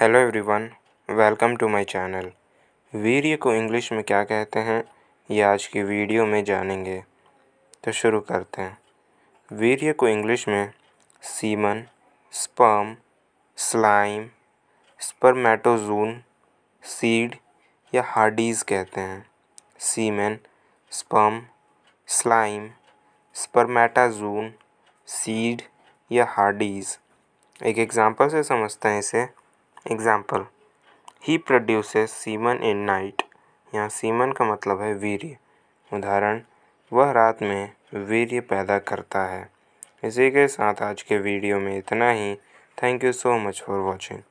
hello everyone welcome to my channel वीर्य को English में क्या कहते हैं ये आज की वीडियो में जानेंगे तो शुरू करते हैं वीर्य को इंग्लिश में semen sperm slime spermatozoon seed या हार्डीज़ कहते हैं semen sperm slime spermatozoon seed या हार्डीज़ एक एग्ज़ाम्पल से समझते हैं इसे एग्जाम्पल ही प्रोड्यूसेस सीमन इन नाइट यहाँ सीमन का मतलब है वीर्य उदाहरण वह रात में वीर्य पैदा करता है इसी के साथ आज के वीडियो में इतना ही thank you so much for watching